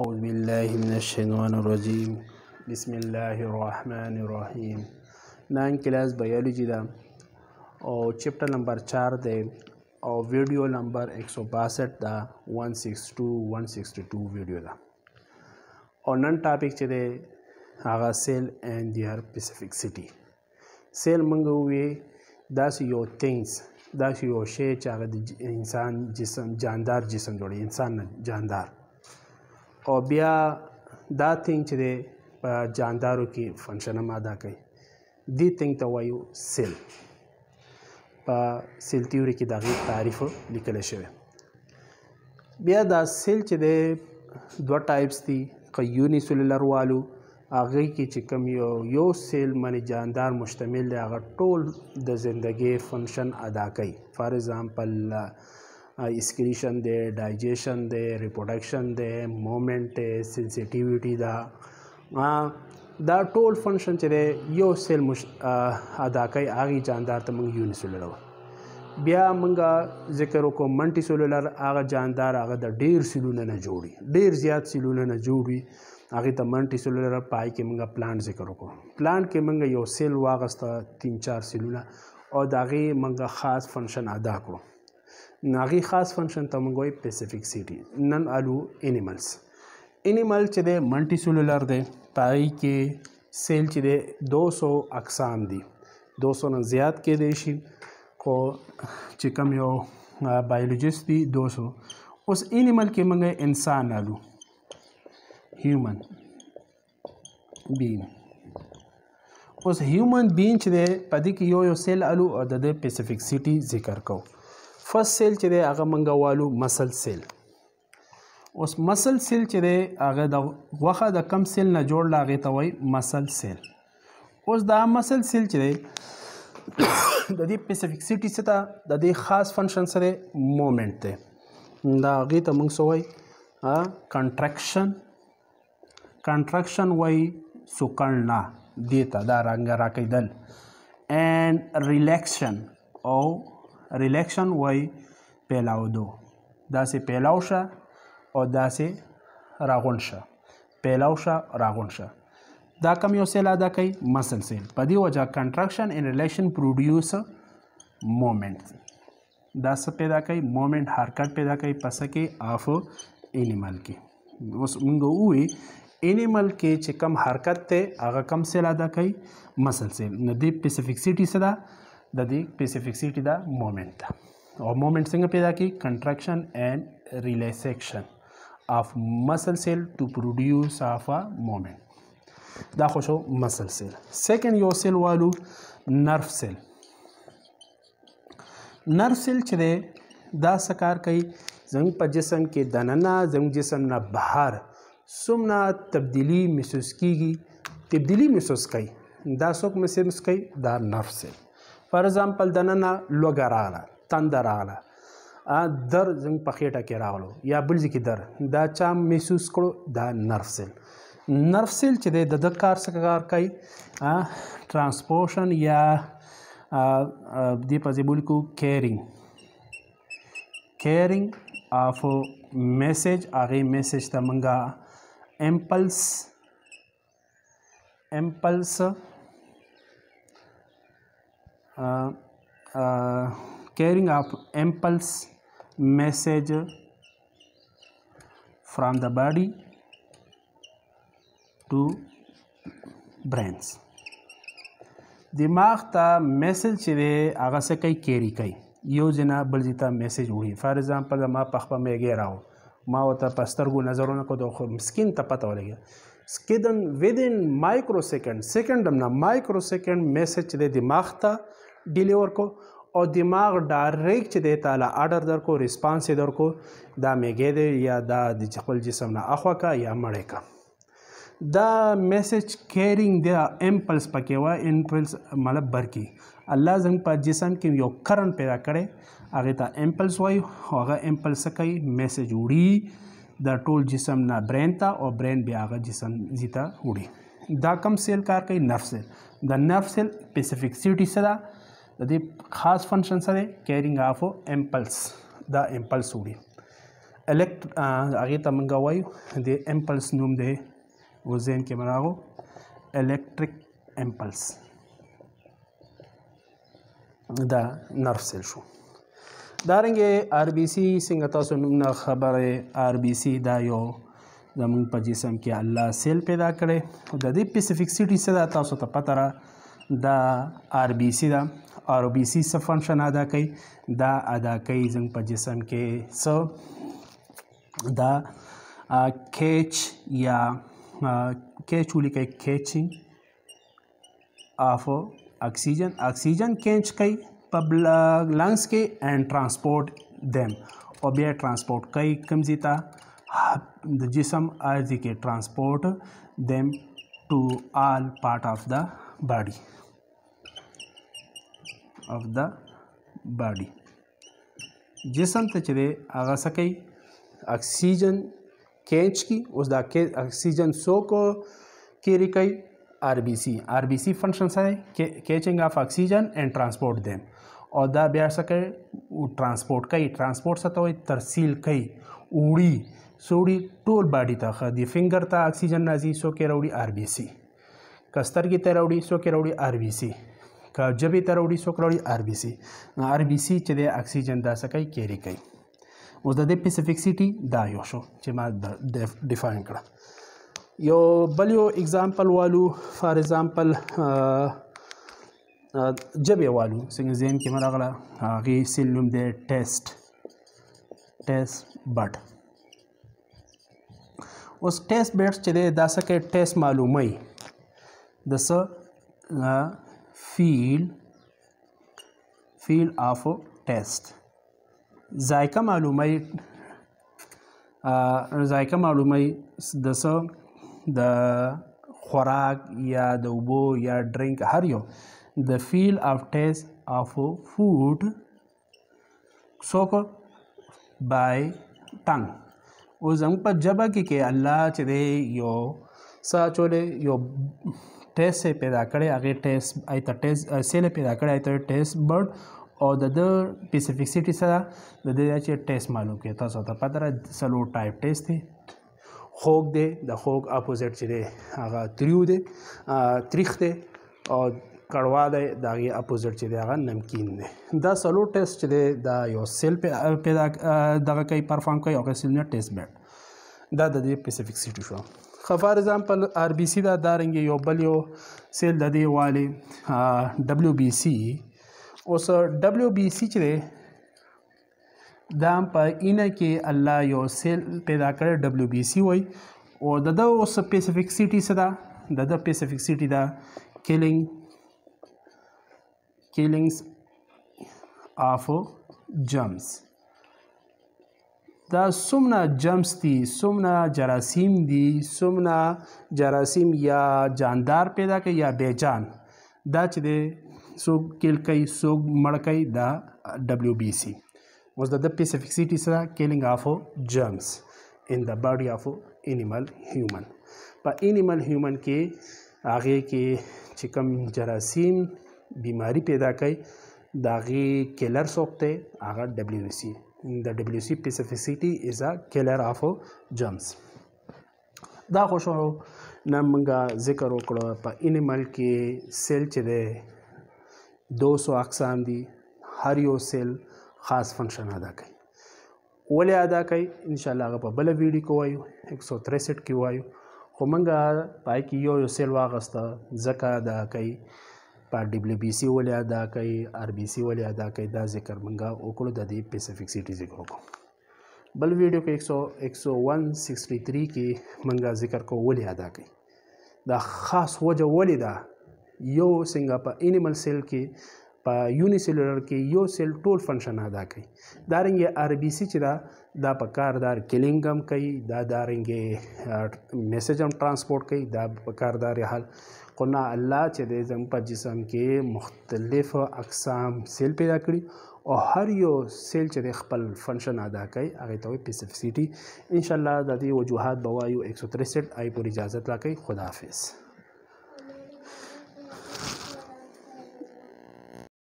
أعوذ بالله من الشیطان الرجیم بسم الله الرحمن الرحیم نان کلاس بایولوژي دا او چپټر نمبر 4 دی او ویډیو نمبر 162 دا 162 162 ویډیو دا او نن ټاپک چې دی هغه سیل اینڈ دیئر پیسیفیک سیټي سیل مونږ وې دا یو تھنگز دا یو شی چې هغه د انسان جسم جاندار جسم جوړي انسان جاندار او بیا دا تینګ چې دی په جاندارو کې فنکشن هم ادا کوي دې تینګ ته وایو سیل په سیل تیوري کې دغه تعریف لیکل شوی بیا دا سیل چې دی دوه ټایپس دي قیونی سلولر والو هغه کې چې کم یو یو سیل باندې جاندار مشتمل دی هغه ټول د زندګۍ فنکشن ادا کوي فار ایگزامپل ಇಸ್ಕ್ರೀಷನ್ ದೇ ಡೈಜೆಷನ್ದೇ ರಿಪ್ರೊಡಕ್ಷನ್ದೇ ಮೂಮೆಂಟೇ ಸೆನ್ಸಿಟಿವಿಟಿ दा दा टोल फंक्शन चरे यो सेल मुश अदा कई आगी जानदार तमंग यूनिसेलुलर بیا منګه ذکر وکړو منټي سولولر هغه جاندار هغه د ډیر سلونه نه جوړي ډیر زیات سلونه نه جوړي هغه ته منټي سولولر پای کې منګه پلان ذکر وکړو پلان کې منګه یو سیل واغسته 3 4 سلونه او داغه منګه خاص فنکشن ادا کړو ناغي خاص فنکشن ته موږ وایي پیسیفیک سیټی نن الو انیملز انیمل چې د منټی سولولر دی پای کې سیل چې د 200 اقسام دي 200 نه زیات کې دی شي خو چې کم یو بایولوژیست دی 200 اوس انیمل کې موږ انسان الو هیومن بینګ اوس هیومن بینچ دی پدې کې یو یو سیل الو او د پیسیفیک سیټي ذکر کوو فرست سیل چې دی هغه منګه والو مسل سیل اوس مسل سیل چې دی هغه د غوخه د کم سیل نه جوړ لاغې ته وای مسل سیل اوس دا مسل سیل چې دی د دې سپیسیفیک سټی سره د دې خاص فنکشن سره مومنت دی دا هغې ته موږ سوای ها کنټراکشن کنټراکشن وای سوکړنا دیتا دا رنګ راکېدل and relaxation او ریلیکشن وای پیلاودو داسې پیلاو شه او داسې راغون شه پیلاو شه راغون شه دا کم یو سیل ادا کوي مسل سیل په دې وجه کنټراکشن ان ریلیشن پروډوس مومنت دا څه پیدا کوي مومنت حرکت پیدا کوي پس کې اف انیمل کې اوس موږ وې انیمل کې چې کم حرکت ته هغه کم سیل ادا کوي مسل سیل نه دی سپیسیفیک سیټي سره द स्पेसीफिकसीटी द मोमेंट था और मोमेंट से पैदा की contraction and relaxation of muscle cell to produce of a movement हो मसल सेल सेकेंड यो सेल वालू नर्व सेल नर्व सेल चले दा सकार कई जंग पर जिसम के दनना जंग जिसम न बहार सुमना तब्दीली महसूस की गई तब्दीली महसूस कई दासुक में से मुस्कई दा nerve cell فار ایگزامپل د نن لوګه راغله تند راغله در زنګ په خېټه کې راغلو یا بل ځکه در دا چا محسوس کړو دا نرف سیل نرف سیل چې د د کار څخه کار کوي ترانسپورشن یا دی په زیبول کو کیرینګ کیرینګ اف میسج هغه میسج ته منګه امپلس امپلس carrying up impulse message from the body to brains دماغ ته میسج چې دی هغه څه کوي کیری کوي یو جنا بل ته میسج وایي فار ایگزامپل ما په خپل میګی راو ما وته پسترګو نظرونه کو د مسکین ته پته ولګي سکیدن ودین مایکرو سیکنډ سیکنډ نه مایکرو سیکنډ میسج دی دماغ ته ډیلی ورکو او دماغ ډایرکټ چې د تعالی آرډر درکو ریسپانس درکو دا میګې دی یا دا د خپل جسم نه اخوا کا یا مړې کا دا میسج کیرینګ دی امپلس پکې وا امپلس مطلب برکی الله زنګ په جسم کې یو کرن پیدا کړي هغه ته امپلس وای هغه امپلس کوي میسج وړي دا ټول جسم نه برین ته او برین بیا هغه جسم زیته وړي دا کم سیل کار کوي نرف سیل دا نرف سیل سپیسیفیک سیټی سره د دې خاص فنکشن سره کیرینګ اف امپلس دا امپلس وړي الکت هغه ته مونږ وایو د امپلس نوم دی وزن کې مراغو الکتریک امپلس دا نرف سیل شو دارنګه آر بی سی څنګه تاسو نوم نه خبره آر بی سی دا یو زمون په جسم کې الله سیل پیدا کړي د دې سپیسیفیک سټی سره تاسو ته پته را دا آر بی سی دا और ओ बी सी स फंक्शन अदा कई दा अदा कई जंग पर जिसम के सो दा खेच या खेच उली कई catching of oxygen oxygen catch कई पब लंग्स के एंड ट्रांसपोर्ट देम और बे ट्रांसपोर्ट कई कम जीता जिसम आज के transport them to all part of the body of the body जिसम ते चवे आगा सके ऑक्सीजन कैच की उस को के ऑक्सीजन सो को केरी कई बी सी फंक्शन है catching of oxygen and transport them और दा सके ट्रांसपोर्ट कई ट्रांसपोर्ट सत हो तरसील कई उड़ी सोड़ी टोल बॉडी तक दी फिंगर था ऑक्सीजन नाजी सो के रौड़ी सी कस्तर की उड़ी सो के रौड़ी सी که جبې ته راوړي څوک راوړي آر بي سي آر بي سي چې د اکسیجن دا څه کوي کیری کوي اوس د دې پیسفیک سیټي دا یو شو چې ما ډیفاین کړه یو بل یو اگزامپل والو فار اگزامپل جبې والو څنګه زم کې مرغله هغه سلوم د ټیسټ ټیسټ بټ اوس ټیسټ بیټس چې دا څه کې ټیسټ معلومي د څه فیل فیل آف ټیسټ ذایقه معلومه ذایقه معلومه د څه د خوراک یا د اوبو یا ډرینک هر یو د فیل اف ټیس اف فود سوک بای ټنګ او زموږ په جبه کې کې الله چې دی یو سا چولې یو ټیس پیدا کړي هغه ټیس ایت ټیس سیل پیدا کړي ایت ټیس برډ او د د سپیسیفیک سیټی سره د دې چې ټیس معلوم کړي تاسو ته پته را سلو ټایپ ټیس دی خوګ دی د خوګ اپوزیټ چې دی هغه تریو دی تریخ دی او کړوا دی دا غي اپوزیټ چې دی هغه نمکین دی دا سلو ټیس چې دی دا یو سیل پیدا دغه کوي پرفارم کوي او سیل نه ټیس بیٹ دا د دې پیسفیک سیټي شو خو فار ایگزامپل ار بی سی دا دارنګ یو بل یو سیل د دې والي دبليو بی سی اوس دبليو بی سی چې دا په اینه کې الله یو سیل پیدا کړ دبليو بی سی وای او د د اوس سپیسیفیک سیټي سره د د سپیسیفیک سیټي دا کیلینګ کیلینګز اف جمز دا سمنه جمس دي سمنه جراثیم دي سمنه جراثیم یا جاندار پیدا کوي یا بیجان دا چې د سوګ کېل کوي سوګ مړ کوي دا ډبلیو بی سی was the specificity سره killing of germs in the body of animal human په انیمل هیومن کې هغه کې چې کوم جراثیم بیماری پیدا کوي داغي کیلر سوقته هغه دبلیو سی the WC specificity is a killer of germs دا خوشو نمنګه ذکر وکړو په انیمل کې سیل چې ده 200 اقسام دي هر یو سیل خاص فنکشن ادا کوي ولې ادا کوي ان شاء الله په بل ویډیو کې وایو 163 کې وایو خو منګه پای کې یو یو سیل واغسته ځکه ادا کوي په ډبلیو بي سي ولې ادا کوي ار بي سي ولې ادا کوي دا ذکر منګه وکړو د دې پیسفیک سیټي ذکر وکړو بل ویډیو کې 10163 کې منګه ذکر کو ولې ادا کوي دا خاص وجه ولې دا یو څنګه په انیمل سیل کې په یونی سیلولر کې یو سیل ټول فنکشن ادا کوي دا رنګه ار بي سي چې دا دا په کاردار کلینګ هم کوي دا دا رنګه میسج هم ترانسپورت کوي دا په کاردار حل قلنا الله چې د زم په جسم کې مختلف اقسام سیل پیدا کړي او هر یو سیل چې خپل فنکشن ادا کوي هغه ته پیسفسیټي ان شاء الله د دې وجوهات بوایو 163 آی پور اجازه تلکې خداحافظ